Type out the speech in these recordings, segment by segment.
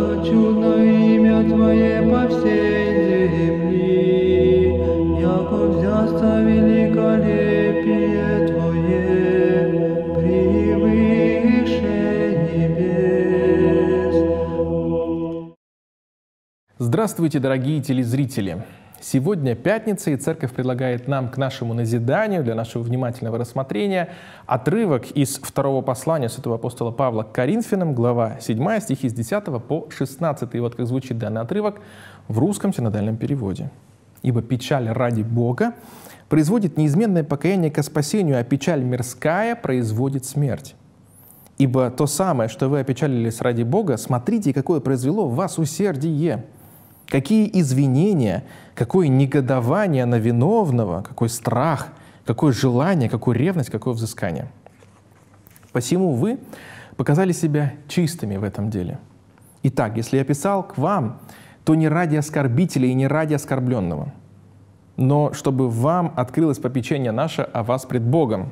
хочу на имя Твое по всей земли, яко взяться великолепие Твое, превыше небес. Здравствуйте, дорогие телезрители! Сегодня пятница, и церковь предлагает нам к нашему назиданию, для нашего внимательного рассмотрения, отрывок из второго послания святого апостола Павла к Коринфянам, глава 7, стихи с 10 по 16. И вот как звучит данный отрывок в русском синодальном переводе. «Ибо печаль ради Бога производит неизменное покаяние ко спасению, а печаль мирская производит смерть. Ибо то самое, что вы опечалились ради Бога, смотрите, какое произвело в вас усердие» Какие извинения, какое негодование на виновного, какой страх, какое желание, какую ревность, какое взыскание. Посему вы показали себя чистыми в этом деле. Итак, если я писал к вам, то не ради оскорбителя и не ради оскорбленного, но чтобы вам открылось попечение наше о вас пред Богом.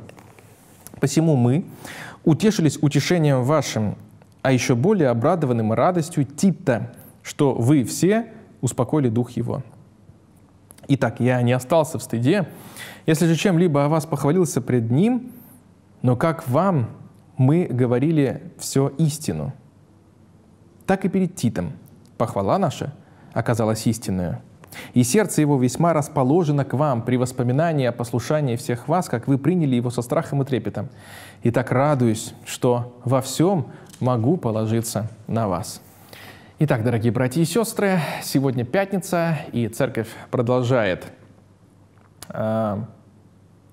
Посему мы утешились утешением вашим, а еще более обрадованы радостью Тита, что вы все успокоили дух его. Итак, я не остался в стыде. Если же чем-либо о вас похвалился пред ним, но как вам мы говорили все истину, так и перед Титом похвала наша оказалась истинная. И сердце его весьма расположено к вам при воспоминании о послушании всех вас, как вы приняли его со страхом и трепетом. И так радуюсь, что во всем могу положиться на вас». Итак, дорогие братья и сестры, сегодня пятница, и церковь продолжает э,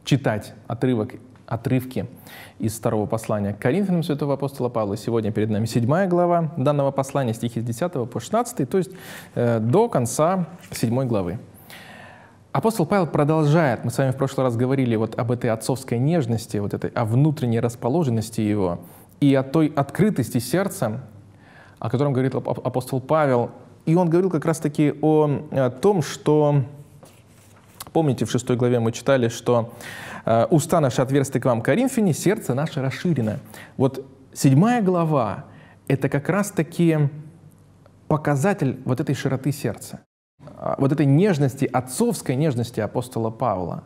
читать отрывок, отрывки из второго послания к Коринфянам святого апостола Павла. Сегодня перед нами седьмая глава данного послания, стихи с 10 по 16, то есть э, до конца седьмой главы. Апостол Павел продолжает, мы с вами в прошлый раз говорили вот об этой отцовской нежности, вот этой, о внутренней расположенности его и о той открытости сердца, о котором говорит апостол Павел. И он говорил как раз-таки о, о том, что... Помните, в шестой главе мы читали, что э, «Уста наши отверсты к вам, Коринфяне, сердце наше расширено». Вот седьмая глава — это как раз-таки показатель вот этой широты сердца, а, вот этой нежности, отцовской нежности апостола Павла.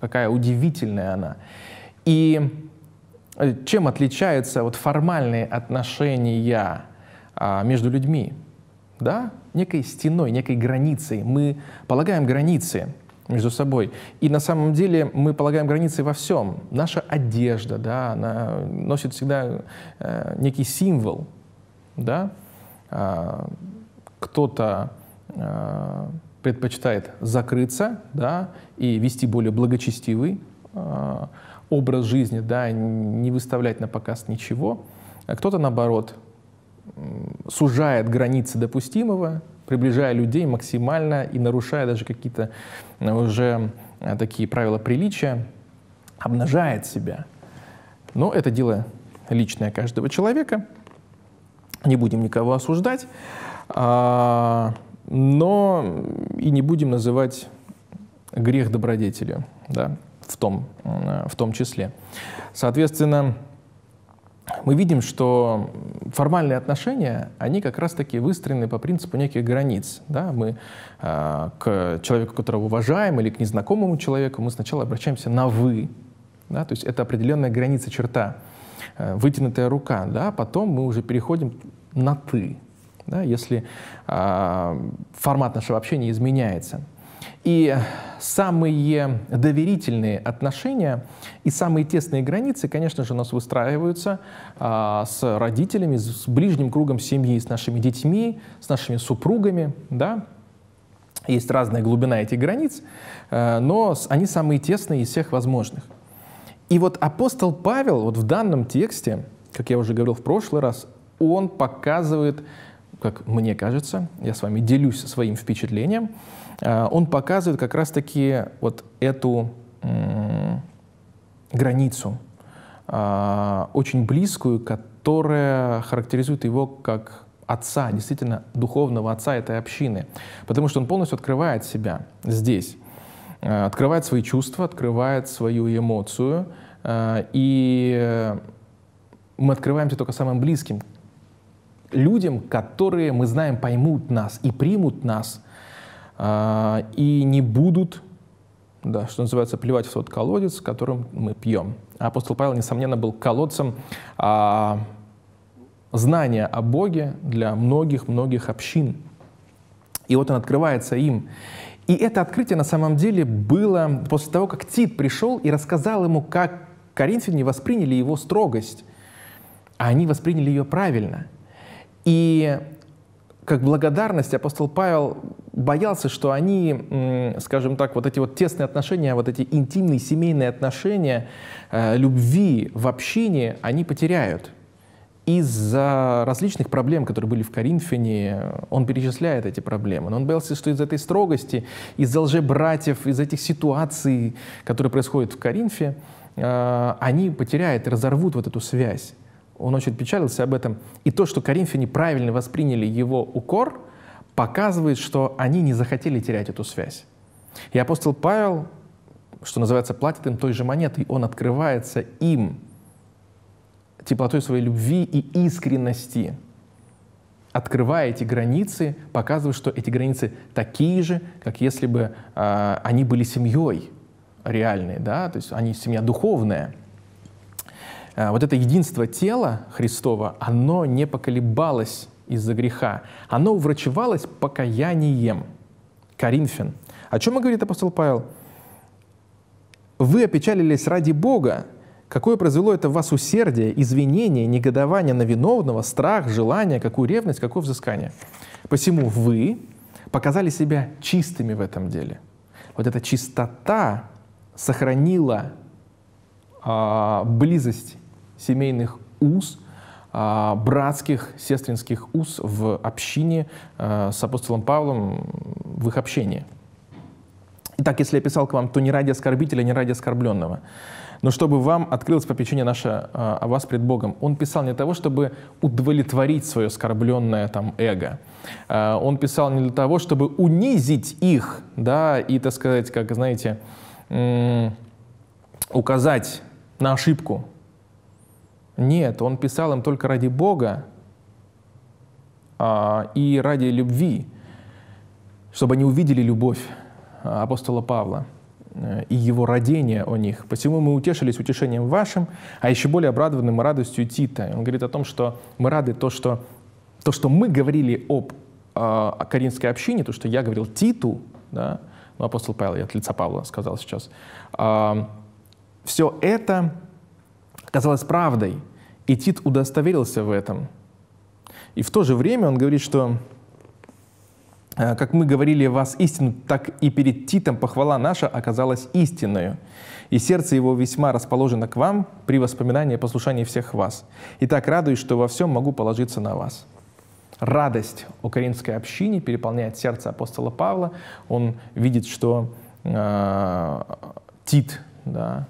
Какая удивительная она. И э, чем отличаются вот формальные отношения а, между людьми, да, некой стеной, некой границей. Мы полагаем границы между собой. И на самом деле мы полагаем границы во всем. Наша одежда, да, она носит всегда э, некий символ, да. Э, кто-то э, предпочитает закрыться, да, и вести более благочестивый э, образ жизни, да, не выставлять на показ ничего. А кто-то, наоборот, сужает границы допустимого, приближая людей максимально и нарушая даже какие-то э, уже э, такие правила приличия, обнажает себя. Но это дело личное каждого человека. Не будем никого осуждать, а, но и не будем называть грех добродетелю, да, в том, э, в том числе. Соответственно, мы видим, что формальные отношения, они как раз-таки выстроены по принципу неких границ. Да? Мы э, к человеку, которого уважаем, или к незнакомому человеку, мы сначала обращаемся на «вы». Да? То есть это определенная граница, черта, э, вытянутая рука. Да? Потом мы уже переходим на «ты», да? если э, формат нашего общения изменяется. И самые доверительные отношения и самые тесные границы, конечно же, у нас выстраиваются а, с родителями, с ближним кругом семьи, с нашими детьми, с нашими супругами, да, есть разная глубина этих границ, э, но они самые тесные из всех возможных. И вот апостол Павел вот в данном тексте, как я уже говорил в прошлый раз, он показывает как мне кажется, я с вами делюсь своим впечатлением, а, он показывает как раз-таки вот эту границу, а, очень близкую, которая характеризует его как отца, действительно духовного отца этой общины, потому что он полностью открывает себя здесь, а, открывает свои чувства, открывает свою эмоцию, и мы открываемся только самым близким людям, которые, мы знаем, поймут нас и примут нас, э, и не будут, да, что называется, плевать в тот колодец, которым мы пьем. Апостол Павел, несомненно, был колодцем э, знания о Боге для многих-многих общин. И вот он открывается им. И это открытие на самом деле было после того, как Тит пришел и рассказал ему, как коринфяне восприняли его строгость, а они восприняли ее правильно – и как благодарность апостол Павел боялся, что они, скажем так, вот эти вот тесные отношения, вот эти интимные семейные отношения, э, любви в общении, они потеряют. Из-за различных проблем, которые были в Коринфяне, он перечисляет эти проблемы. Но он боялся, что из за этой строгости, из-за лжебратьев, из за этих ситуаций, которые происходят в Коринфе, э, они потеряют, разорвут вот эту связь он очень печалился об этом. И то, что коринфяне правильно восприняли его укор, показывает, что они не захотели терять эту связь. И апостол Павел, что называется, платит им той же монетой, он открывается им теплотой своей любви и искренности, открывая эти границы, показывая, что эти границы такие же, как если бы э, они были семьей реальной, да, то есть они семья духовная – Э, вот это единство тела Христова, оно не поколебалось из-за греха. Оно уврачевалось покаянием. Коринфян. О чем и говорит апостол Павел? «Вы опечалились ради Бога, какое произвело это в вас усердие, извинение, негодование на виновного, страх, желание, какую ревность, какое взыскание. Посему вы показали себя чистыми в этом деле». Вот эта чистота сохранила а, близость семейных уз, а, братских, сестринских уз в общине а, с апостолом Павлом в их общении. Итак, если я писал к вам, то не ради оскорбителя, не ради оскорбленного, но чтобы вам открылось попечение наше а, о вас пред Богом. Он писал не для того, чтобы удовлетворить свое оскорбленное там эго. Он писал не для того, чтобы унизить их, да, и, так сказать, как, знаете, указать на ошибку, нет, он писал им только ради Бога а, и ради любви, чтобы они увидели любовь а, апостола Павла э, и его родение о них. Посему мы утешились утешением вашим, а еще более обрадованным мы радостью Тита. Он говорит о том, что мы рады то, что, то, что мы говорили об о а, коринфской общине, то, что я говорил Титу, да, ну, апостол Павел, я от лица Павла сказал сейчас, а, все это казалось правдой, и Тит удостоверился в этом. И в то же время он говорит, что «Э, как мы говорили вас истину, так и перед Титом похвала наша оказалась истинною. И сердце его весьма расположено к вам при воспоминании и послушании всех вас. И так радуюсь, что во всем могу положиться на вас. Радость о коринфской общине переполняет сердце апостола Павла. Он видит, что э, Тит, да,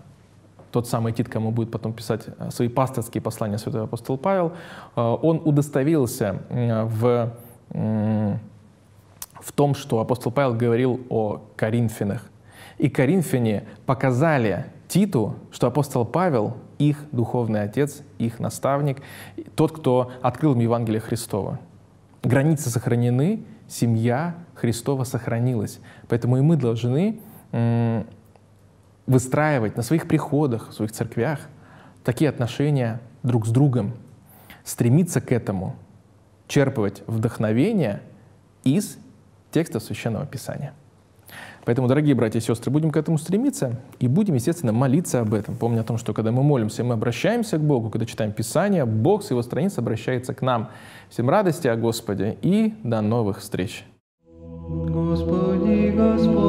тот самый Тит, кому будет потом писать э, свои пасторские послания святого апостола Павел, э, он удостоверился э, в, в том, что апостол Павел говорил о Коринфянах. И Коринфяне показали Титу, что апостол Павел их духовный отец, их наставник, тот, кто открыл им Евангелие Христово. Границы сохранены, семья Христова сохранилась. Поэтому и мы должны выстраивать на своих приходах, в своих церквях такие отношения друг с другом, стремиться к этому, черпывать вдохновение из текста Священного Писания. Поэтому, дорогие братья и сестры, будем к этому стремиться и будем, естественно, молиться об этом, помня о том, что когда мы молимся, мы обращаемся к Богу, когда читаем Писание, Бог с его страниц обращается к нам. Всем радости о а Господе и до новых встреч! Господи, Господи.